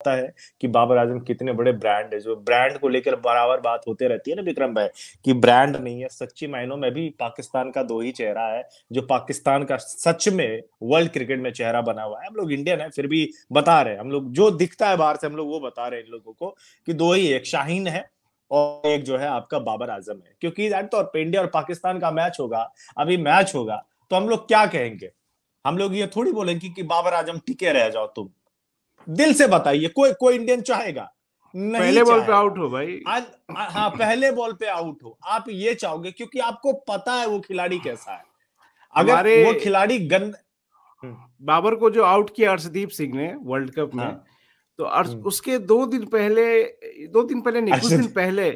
पता है कि बाबर आजम कितने बड़े ब्रांड है जो ब्रांड को लेकर बराबर बात होते रहती है ना विक्रम भाई कि ब्रांड नहीं है सच्ची मायनों में भी पाकिस्तान का दो ही चेहरा है जो पाकिस्तान का सच में वर्ल्ड क्रिकेट में चेहरा बना हुआ है हम लोग इंडियन है फिर भी बता रहे हैं हम लोग जो दिखता है बाहर से हम लोग वो बता रहे हैं इन लोगों को कि दो ही एक शाहीन है और एक जो है आपका बाबर आजम है क्योंकि तौर पर इंडिया और पाकिस्तान का मैच होगा अभी मैच होगा तो हम लोग क्या कहेंगे हम लोग ये थोड़ी बोलेंगे कि बाबर आजम टिके रह जाओ तुम दिल से बताइए कोई कोई इंडियन चाहेगा नहीं पहले बॉल पे आउट हो भाई आज हाँ पहले बॉल पे आउट हो आप ये चाहोगे क्योंकि आपको पता है वो खिलाड़ी कैसा है अगर वो खिलाड़ी गंद हम्म, बाबर को जो आउट किया अर्शदीप सिंह ने वर्ल्ड कप में हाँ। तो अर्श हम्म। उसके दो दिन पहले दो दिन पहले नहीं कुछ दिन पहले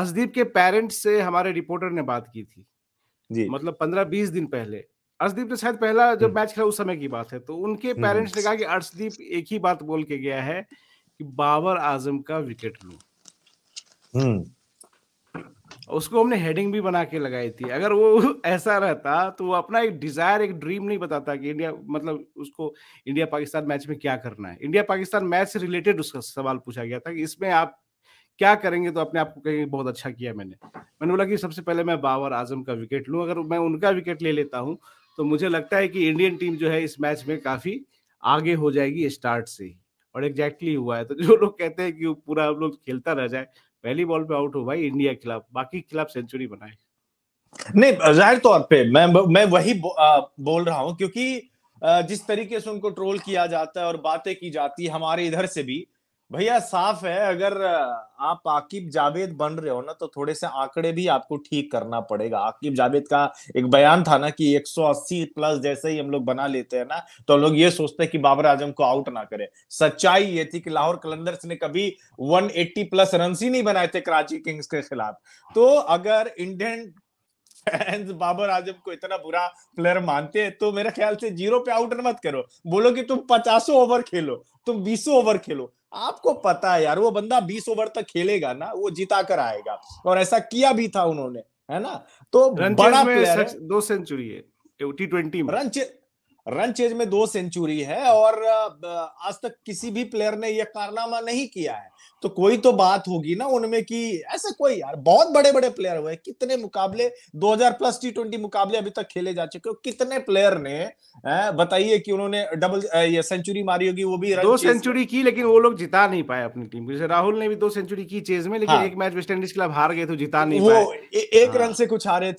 अर्शदीप के पेरेंट्स से हमारे रिपोर्टर ने बात की थी जी मतलब पंद्रह बीस दिन पहले अर्शदीप ने शायद पहला जब मैच हम्म। खेला उस समय की बात है तो उनके पेरेंट्स हम्म। ने कहा कि अर्शदीप एक ही बात बोल के गया है कि बाबर आजम का विकेट लो हम्म। उसको हमने हेडिंग भी बना के लगाई थी अगर वो ऐसा रहता तो वो अपना एक डिजायर एक ड्रीम नहीं बताता कि इंडिया मतलब उसको इंडिया पाकिस्तान मैच में क्या करना है इंडिया पाकिस्तान मैच से रिलेटेड उसका सवाल पूछा गया था कि इसमें आप क्या करेंगे तो अपने आप को कहेंगे बहुत अच्छा किया मैंने मैंने बोला कि सबसे पहले मैं बाबर आजम का विकेट लूँ अगर मैं उनका विकेट ले लेता हूँ तो मुझे लगता है कि इंडियन टीम जो है इस मैच में काफी आगे हो जाएगी स्टार्ट से ही और एग्जैक्टली हुआ है तो जो लोग कहते हैं कि पूरा हम लोग खेलता रह जाए पहली बॉल पे आउट हो भाई इंडिया के खिलाफ बाकी खिलाफ सेंचुरी बनाए नहीं जाहिर तौर पे मैं मैं वही बो, आ, बोल रहा हूँ क्योंकि आ, जिस तरीके से उनको ट्रोल किया जाता है और बातें की जाती है हमारे इधर से भी भैया साफ है अगर आप आकिब जावेद बन रहे हो ना तो थोड़े से आंकड़े भी आपको ठीक करना पड़ेगा आकिब जावेद का एक बयान था ना कि 180 प्लस जैसे ही हम लोग बना लेते हैं ना तो लोग ये सोचते हैं कि बाबर आजम को आउट ना करे सच्चाई ये थी कि लाहौर कलंदर्स ने कभी 180 प्लस रन ही नहीं बनाए थे कराची किंग्स के खिलाफ तो अगर इंडियन फैंस बाबर आजम को इतना बुरा प्लेयर मानते हैं तो मेरे ख्याल से जीरो पे आउट मत करो बोलो कि तुम पचासो ओवर खेलो तुम बीसों ओवर खेलो आपको पता है यार वो बंदा 20 ओवर तक खेलेगा ना वो जीता कर आएगा और ऐसा किया भी था उन्होंने है ना तो बड़ा प्लेयर दो सेंचुरी है T twenty run run chase में दो सेंचुरी है और आज तक किसी भी प्लेयर ने यह कारनामा नहीं किया है तो कोई तो बात होगी ना उनमें कि ऐसा कोई यार बहुत बड़े बड़े प्लेयर हुए कितने मुकाबले 2000 प्लस टी ट्वेंटी मुकाबले अभी तक खेले जा चुके कितने प्लेयर ने बताइए कि उन्होंने डबल ये सेंचुरी मारी होगी वो भी दो सेंचुरी की लेकिन वो लोग जिता नहीं पाए अपनी टीम जैसे राहुल ने भी दो सेंचुरी की चेज में लेकिन हाँ। एक मैच वेस्ट इंडीज क्लब हार गए तो जिता नहीं वो पाए एक रन हाँ। से कुछ हारे